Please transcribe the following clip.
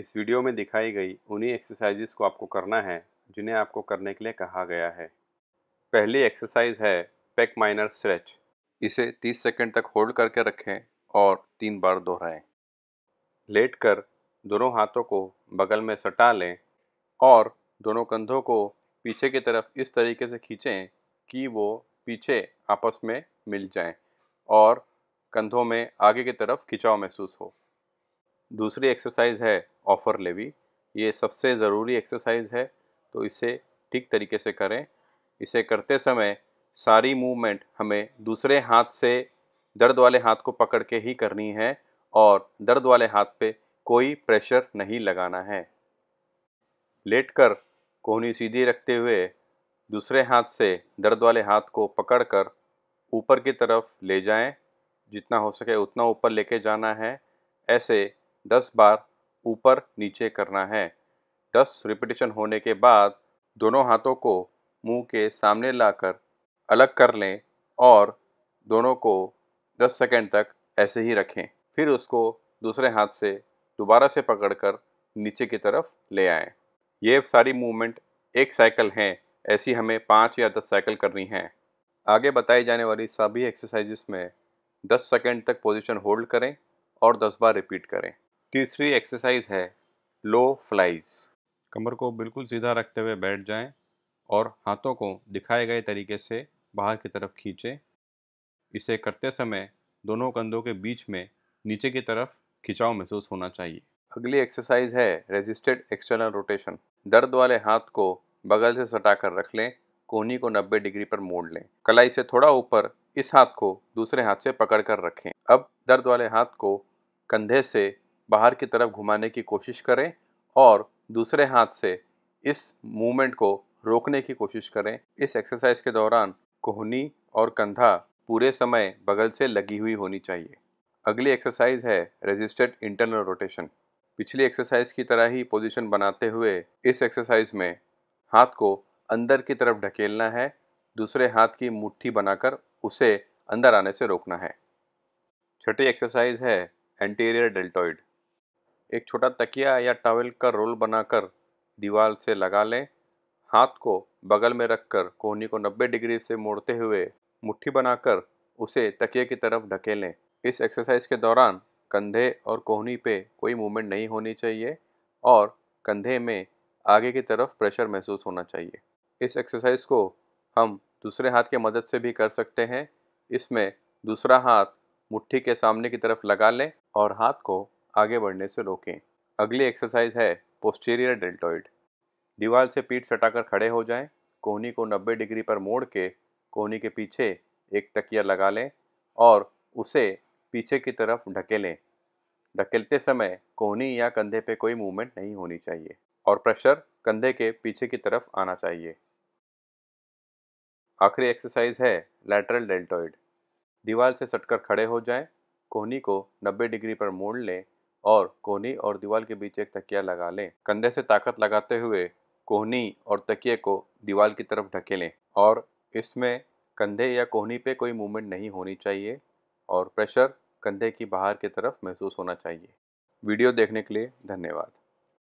इस वीडियो में दिखाई गई उन्हीं एक्सरसाइजेस को आपको करना है जिन्हें आपको करने के लिए कहा गया है पहली एक्सरसाइज है पैक माइनर स्ट्रेच इसे 30 सेकंड तक होल्ड करके रखें और तीन बार दोहराएं। लेट कर दोनों हाथों को बगल में सटा लें और दोनों कंधों को पीछे की तरफ इस तरीके से खींचें कि वो पीछे आपस में मिल जाएं और कंधों में आगे की तरफ खिंचाव महसूस हो दूसरी एक्सरसाइज है ऑफ़र लेवी ये सबसे ज़रूरी एक्सरसाइज है तो इसे ठीक तरीके से करें इसे करते समय सारी मूवमेंट हमें दूसरे हाथ से दर्द वाले हाथ को पकड़ के ही करनी है और दर्द वाले हाथ पे कोई प्रेशर नहीं लगाना है लेटकर कोहनी सीधी रखते हुए दूसरे हाथ से दर्द वाले हाथ को पकड़कर ऊपर की तरफ ले जाएं जितना हो सके उतना ऊपर लेके जाना है ऐसे दस बार ऊपर नीचे करना है दस रिपीटेशन होने के बाद दोनों हाथों को मुंह के सामने लाकर अलग कर लें और दोनों को दस सेकेंड तक ऐसे ही रखें फिर उसको दूसरे हाथ से दोबारा से पकड़कर नीचे की तरफ ले आएं। ये सारी मूवमेंट एक साइकिल हैं ऐसी हमें पाँच या दस साइकिल करनी है आगे बताई जाने वाली सभी एक्सरसाइज में दस सेकेंड तक पोजिशन होल्ड करें और दस बार रिपीट करें तीसरी एक्सरसाइज है लो फ्लाइज कमर को बिल्कुल सीधा रखते हुए बैठ जाएं और हाथों को दिखाए गए तरीके से बाहर की तरफ खींचें इसे करते समय दोनों कंधों के बीच में नीचे की तरफ खिंचाव महसूस होना चाहिए अगली एक्सरसाइज है रेजिस्टेड एक्सटर्नल रोटेशन दर्द वाले हाथ को बगल से सटा कर रख लें कोहनी को 90 डिग्री पर मोड़ लें कलाई से थोड़ा ऊपर इस हाथ को दूसरे हाथ से पकड़ कर रखें अब दर्द वाले हाथ को कंधे से बाहर की तरफ घुमाने की कोशिश करें और दूसरे हाथ से इस मूवमेंट को रोकने की कोशिश करें इस एक्सरसाइज के दौरान कोहनी और कंधा पूरे समय बगल से लगी हुई होनी चाहिए अगली एक्सरसाइज है रेजिस्टेड इंटरनल रोटेशन पिछली एक्सरसाइज की तरह ही पोजीशन बनाते हुए इस एक्सरसाइज में हाथ को अंदर की तरफ ढकेलना है दूसरे हाथ की मुट्ठी बनाकर उसे अंदर आने से रोकना है छठी एक्सरसाइज है एंटीरियर डेल्टॉइड एक छोटा तकिया या टॉवल का रोल बनाकर दीवार से लगा लें हाथ को बगल में रखकर कोहनी को 90 डिग्री से मोड़ते हुए मुट्ठी बनाकर उसे तकिए की तरफ ढकेलें इस एक्सरसाइज के दौरान कंधे और कोहनी पे कोई मूवमेंट नहीं होनी चाहिए और कंधे में आगे की तरफ प्रेशर महसूस होना चाहिए इस एक्सरसाइज को हम दूसरे हाथ की मदद से भी कर सकते हैं इसमें दूसरा हाथ मुट्ठी के सामने की तरफ लगा लें और हाथ को आगे बढ़ने से रोकें अगली एक्सरसाइज है पोस्टीरियर डेल्टोइड दीवार से पीठ सटाकर खड़े हो जाएं, कोहनी को 90 डिग्री पर मोड़ के कोहनी के पीछे एक तकिया लगा लें और उसे पीछे की तरफ ढकेलें ढकेलते समय कोहनी या कंधे पे कोई मूवमेंट नहीं होनी चाहिए और प्रेशर कंधे के पीछे की तरफ आना चाहिए आखिरी एक्सरसाइज है लैटरल डेल्टोइड दीवार से सटकर खड़े हो जाएं, कोहनी को 90 डिग्री पर मोड़ लें और कोहनी और दीवार के बीच एक तकिया लगा लें कंधे से ताकत लगाते हुए कोहनी और तकिए को दीवार की तरफ ढकेलें और इसमें कंधे या कोहनी पे कोई मूवमेंट नहीं होनी चाहिए और प्रेशर कंधे की बाहर की तरफ महसूस होना चाहिए वीडियो देखने के लिए धन्यवाद